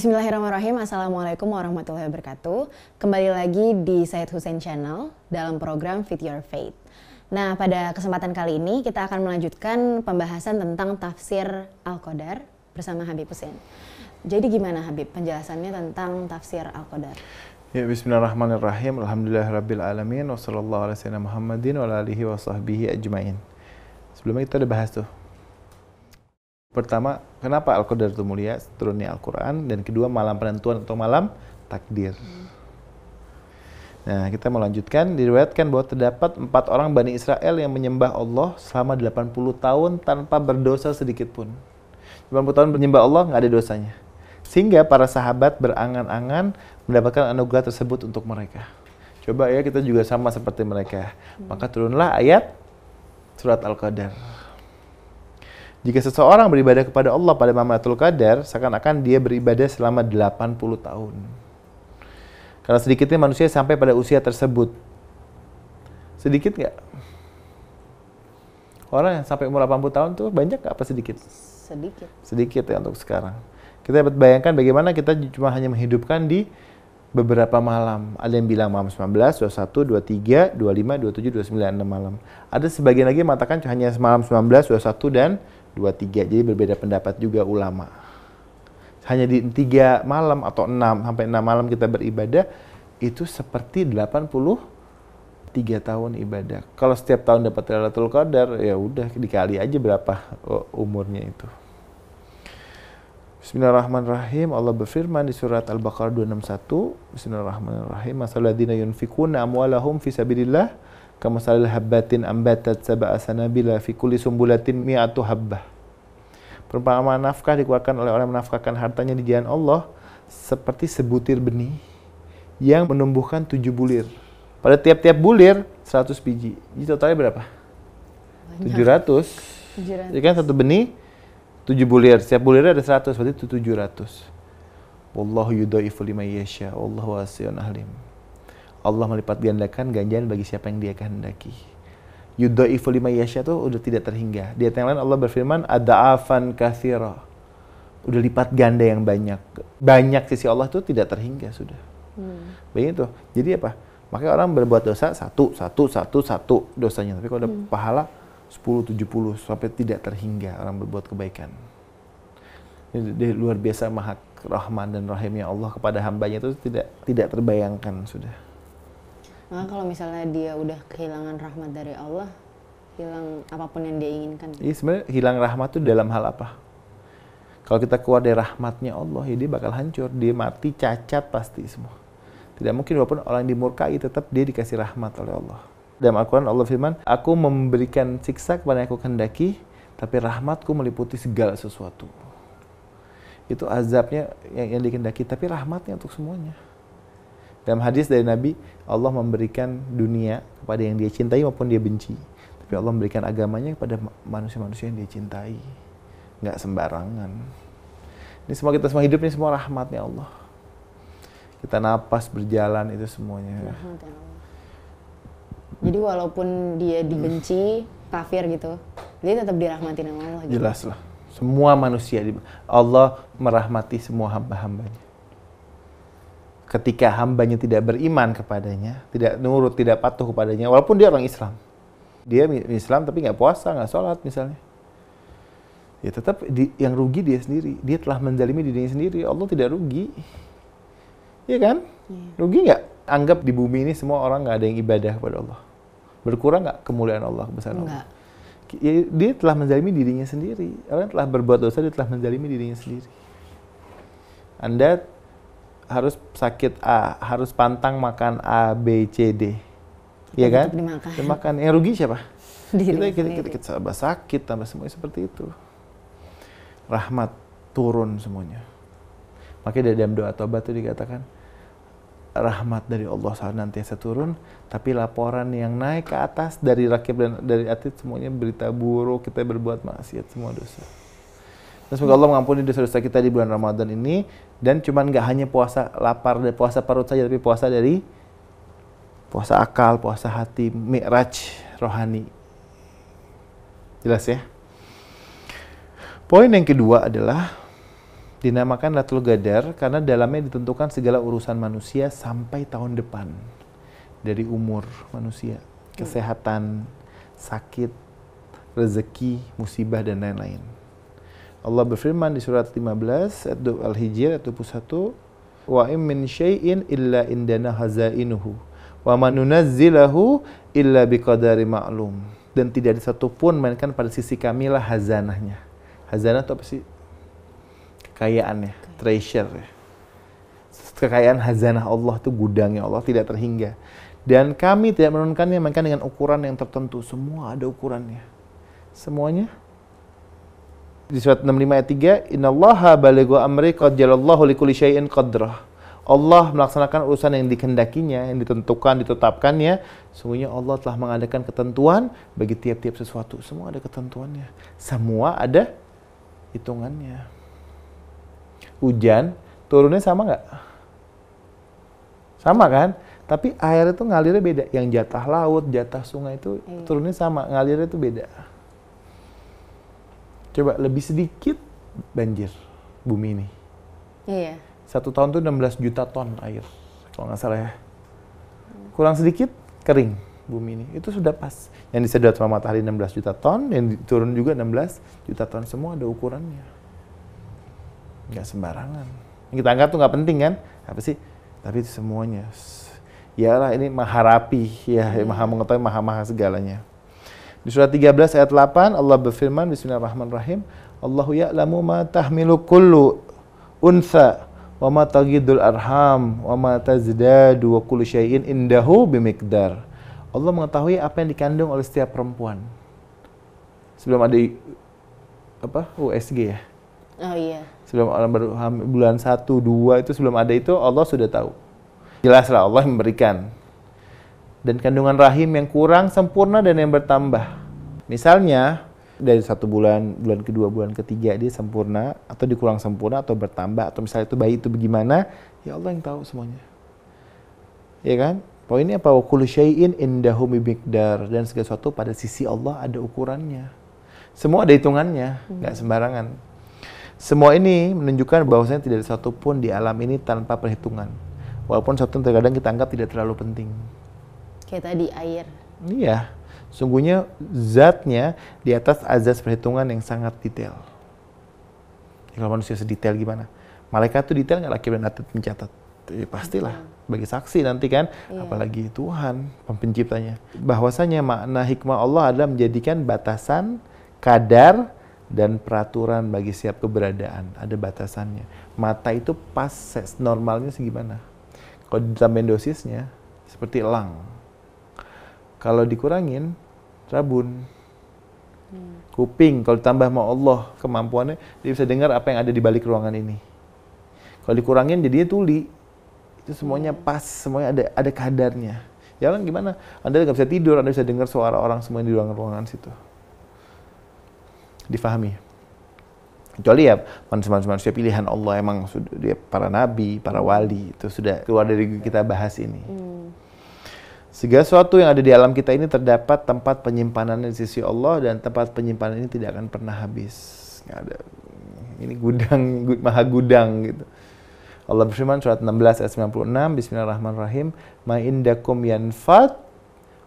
Bismillahirrahmanirrahim. Assalamualaikum warahmatullahi wabarakatuh. Kembali lagi di Said Hussein Channel dalam program Fit Your Faith. Nah, pada kesempatan kali ini kita akan melanjutkan pembahasan tentang tafsir Al-Qadar bersama Habib Hussein. Jadi gimana Habib penjelasannya tentang tafsir Al-Qadar? Ya, bismillahirrahmanirrahim. Alhamdulillahirrabbilalamin. Wassalamualaikum warahmatullahi wabarakatuh. Sebelumnya kita udah bahas tuh Pertama, kenapa Al-Qadar mulia turunnya Al-Quran? Dan kedua, malam penentuan atau malam takdir. Hmm. Nah, kita melanjutkan, diriwayatkan bahwa terdapat empat orang Bani Israel yang menyembah Allah selama 80 tahun tanpa berdosa sedikit pun. 80 tahun menyembah Allah, nggak ada dosanya. Sehingga para sahabat berangan-angan mendapatkan anugerah tersebut untuk mereka. Coba ya kita juga sama seperti mereka. Maka turunlah ayat surat Al-Qadar jika seseorang beribadah kepada Allah pada Mamatul Qadar, seakan-akan dia beribadah selama 80 tahun. Karena sedikitnya manusia sampai pada usia tersebut. Sedikit nggak? Orang yang sampai umur 80 tahun tuh banyak nggak apa sedikit? Sedikit. Sedikit ya untuk sekarang. Kita dapat bayangkan bagaimana kita cuma hanya menghidupkan di beberapa malam. Ada yang bilang malam 19, 21, 23, 25, 27, 29, 6 malam. Ada sebagian lagi yang mengatakan hanya malam 19, 21, dan dua tiga jadi berbeda pendapat juga ulama hanya di tiga malam atau enam sampai enam malam kita beribadah itu seperti delapan puluh tiga tahun ibadah kalau setiap tahun dapat Lailatul Qadar ya udah dikali aja berapa e, umurnya itu Bismillahirrahmanirrahim. Allah berfirman di surat Al-Baqarah 261. Bismillahirrahmanirrahim. Masalladina yunfikuna amwalahum fi Kama salil habbatin ambatat sab'a sanabila fi kulli sumbulatin mi'atu habbah. Perumpamaan nafkah dikeluarkan oleh orang yang menafkahkan hartanya di jalan Allah seperti sebutir benih yang menumbuhkan tujuh bulir. Pada tiap-tiap bulir seratus biji. Jadi totalnya berapa? Tujuh ratus. Jadi kan satu benih tujuh bulir. Setiap bulirnya ada seratus, berarti itu ratus. Wallahu yudhaifu liman yasha, wallahu wasi'un ahlim. Allah melipat gandakan ganjaran bagi siapa yang dia kehendaki. Yudhaifu lima yasya itu udah tidak terhingga. Di ayat yang lain Allah berfirman, Ada'afan kathira. Udah lipat ganda yang banyak. Banyak sisi Allah itu tidak terhingga sudah. Hmm. Begini tuh. Jadi apa? Makanya orang berbuat dosa satu, satu, satu, satu dosanya. Tapi kalau ada hmm. pahala 10, 70, sampai tidak terhingga orang berbuat kebaikan. Jadi, dia luar biasa maha rahman dan rahimnya Allah kepada hambanya itu tidak tidak terbayangkan sudah. Maka nah, kalau misalnya dia udah kehilangan rahmat dari Allah, hilang apapun yang dia inginkan. Iya sebenarnya hilang rahmat itu dalam hal apa? Kalau kita keluar dari rahmatnya Allah, ya dia bakal hancur, dia mati cacat pasti semua. Tidak mungkin walaupun orang dimurkai tetap dia dikasih rahmat oleh Allah. Dalam Al-Quran Allah firman, Aku memberikan siksa kepada yang aku kehendaki, tapi rahmatku meliputi segala sesuatu. Itu azabnya yang, yang dikendaki, tapi rahmatnya untuk semuanya. Dalam hadis dari Nabi, Allah memberikan dunia kepada yang dia cintai maupun dia benci. Tapi Allah memberikan agamanya kepada manusia-manusia yang dia cintai. Nggak sembarangan. Ini semua kita semua hidup ini semua rahmatnya Allah. Kita napas berjalan itu semuanya. Ya Jadi walaupun dia dibenci, kafir gitu, dia tetap dirahmatin sama Allah. Gitu. Jelas lah. Semua manusia, Allah merahmati semua hamba-hambanya ketika hambanya tidak beriman kepadanya, tidak nurut, tidak patuh kepadanya, walaupun dia orang Islam. Dia Islam tapi nggak puasa, nggak sholat misalnya. Ya tetap di, yang rugi dia sendiri. Dia telah menjalimi dirinya sendiri. Allah tidak rugi. Iya kan? Iya. Rugi nggak? Anggap di bumi ini semua orang nggak ada yang ibadah kepada Allah. Berkurang nggak kemuliaan Allah, besar Allah? Ya, dia telah menjalimi dirinya sendiri. Orang yang telah berbuat dosa, dia telah menjalimi dirinya sendiri. Anda harus sakit A, harus pantang makan A, B, C, D. Iya kan? Dimakan. dimakan. Yang rugi siapa? Diri kita, kita, kita, kita kita sakit, tambah semuanya seperti itu. Rahmat turun semuanya. Makanya dalam doa tobat itu dikatakan, rahmat dari Allah nanti saya turun, tapi laporan yang naik ke atas dari rakib dan dari atid semuanya berita buruk, kita berbuat maksiat semua dosa. Dan semoga Allah mengampuni dosa-dosa kita di bulan Ramadan ini dan cuman nggak hanya puasa lapar dan puasa perut saja tapi puasa dari puasa akal, puasa hati, mi'raj rohani. Jelas ya? Poin yang kedua adalah dinamakan Latul Gadar karena dalamnya ditentukan segala urusan manusia sampai tahun depan. Dari umur manusia, kesehatan, sakit, rezeki, musibah dan lain-lain. Allah berfirman di surat 15 ayat Al-Hijr ayat 21, "Wa in min syai'in illa indana hazainuhu wa ma nunazzilahu illa biqadari ma'lum." Dan tidak ada satupun melainkan pada sisi kami lah hazanahnya. Hazanah itu apa sih? Kekayaannya, treasure ya. Kekayaan hazanah Allah itu gudangnya Allah tidak terhingga. Dan kami tidak menurunkannya melainkan dengan ukuran yang tertentu. Semua ada ukurannya. Semuanya di surat 65 ayat 3, "Innallaha balighu amri qad jalallahu likulli syai'in qadrah." Allah melaksanakan urusan yang dikehendakinya, yang ditentukan, ditetapkannya. Sungguhnya Allah telah mengadakan ketentuan bagi tiap-tiap sesuatu. Semua ada ketentuannya. Semua ada hitungannya. Hujan turunnya sama nggak? Sama kan? Tapi air itu ngalirnya beda. Yang jatah laut, jatah sungai itu iya. turunnya sama, ngalirnya itu beda coba lebih sedikit banjir bumi ini. Iya. Satu tahun tuh 16 juta ton air, kalau nggak salah ya. Kurang sedikit kering bumi ini. Itu sudah pas. Yang disedot sama matahari 16 juta ton, yang turun juga 16 juta ton. Semua ada ukurannya. Nggak sembarangan. Yang kita anggap tuh nggak penting kan? Apa sih? Tapi itu semuanya. Iyalah ini maha ya, hmm. maha mengetahui, maha-maha segalanya. Di surah 13 ayat 8 Allah berfirman Bismillahirrahmanirrahim Allahu ya'lamu ma tahmilu kullu untha wa ma tagidul arham wa ma tazdadu wa kullu syai'in indahu bimikdar Allah mengetahui apa yang dikandung oleh setiap perempuan. Sebelum ada apa? USG ya. Oh iya. Sebelum orang baru bulan 1 2 itu sebelum ada itu Allah sudah tahu. Jelaslah Allah memberikan dan kandungan rahim yang kurang sempurna dan yang bertambah. Misalnya, dari satu bulan, bulan kedua, bulan ketiga dia sempurna atau dikurang sempurna atau bertambah atau misalnya itu bayi itu bagaimana, ya Allah yang tahu semuanya. Ya kan? Poinnya apa? Wa kullu syai'in indahu dan segala sesuatu pada sisi Allah ada ukurannya. Semua ada hitungannya, nggak hmm. sembarangan. Semua ini menunjukkan bahwasanya tidak ada satupun di alam ini tanpa perhitungan. Walaupun satu terkadang kita anggap tidak terlalu penting. Kayak tadi air. Iya. Sungguhnya zatnya di atas azas perhitungan yang sangat detail. Ya, kalau manusia sedetail gimana? Malaikat tuh detail nggak laki dan mencatat? Ya, pastilah. Bagi saksi nanti kan, iya. apalagi Tuhan penciptanya. Bahwasanya makna hikmah Allah adalah menjadikan batasan, kadar, dan peraturan bagi siap keberadaan. Ada batasannya. Mata itu pas normalnya segimana. Kalau ditambahin dosisnya, seperti elang kalau dikurangin, rabun. Hmm. Kuping, kalau ditambah mau Allah kemampuannya, dia bisa dengar apa yang ada di balik ruangan ini. Kalau dikurangin jadinya tuli. Itu semuanya hmm. pas, semuanya ada ada kadarnya. Ya kan gimana? Anda nggak bisa tidur, Anda bisa dengar suara orang semua di ruangan-ruangan situ. Difahami. Kecuali ya manusia-manusia pilihan Allah emang sudah dia para nabi, para wali itu sudah keluar dari iya. kita bahas ini. Hmm. Segala sesuatu yang ada di alam kita ini terdapat tempat penyimpanan di sisi Allah dan tempat penyimpanan ini tidak akan pernah habis. Nggak ada. Ini gudang, gud, maha gudang gitu. Allah berfirman surat 16 ayat 96 Bismillahirrahmanirrahim ma indakum yanfat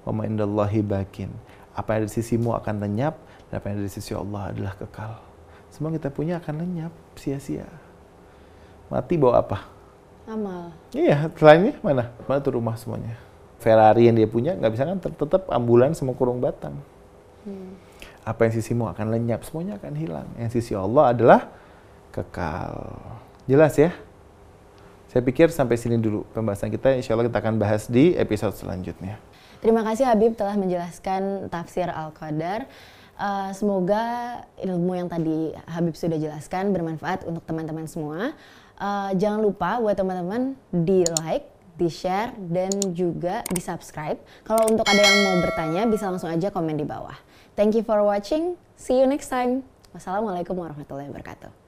wa ma indallahi bakin apa yang ada di sisimu akan lenyap dan apa yang ada di sisi Allah adalah kekal semua kita punya akan lenyap sia-sia mati bawa apa amal iya selainnya mana mana tuh rumah semuanya Ferrari yang dia punya nggak bisa kan tetap ambulan semua kurung batang. Hmm. Apa yang sisimu akan lenyap, semuanya akan hilang. Yang sisi Allah adalah kekal. Jelas ya? Saya pikir sampai sini dulu pembahasan kita. Insya Allah kita akan bahas di episode selanjutnya. Terima kasih Habib telah menjelaskan tafsir Al-Qadar. Uh, semoga ilmu yang tadi Habib sudah jelaskan bermanfaat untuk teman-teman semua. Uh, jangan lupa buat teman-teman di like, di share dan juga di subscribe. Kalau untuk ada yang mau bertanya bisa langsung aja komen di bawah. Thank you for watching. See you next time. Wassalamualaikum warahmatullahi wabarakatuh.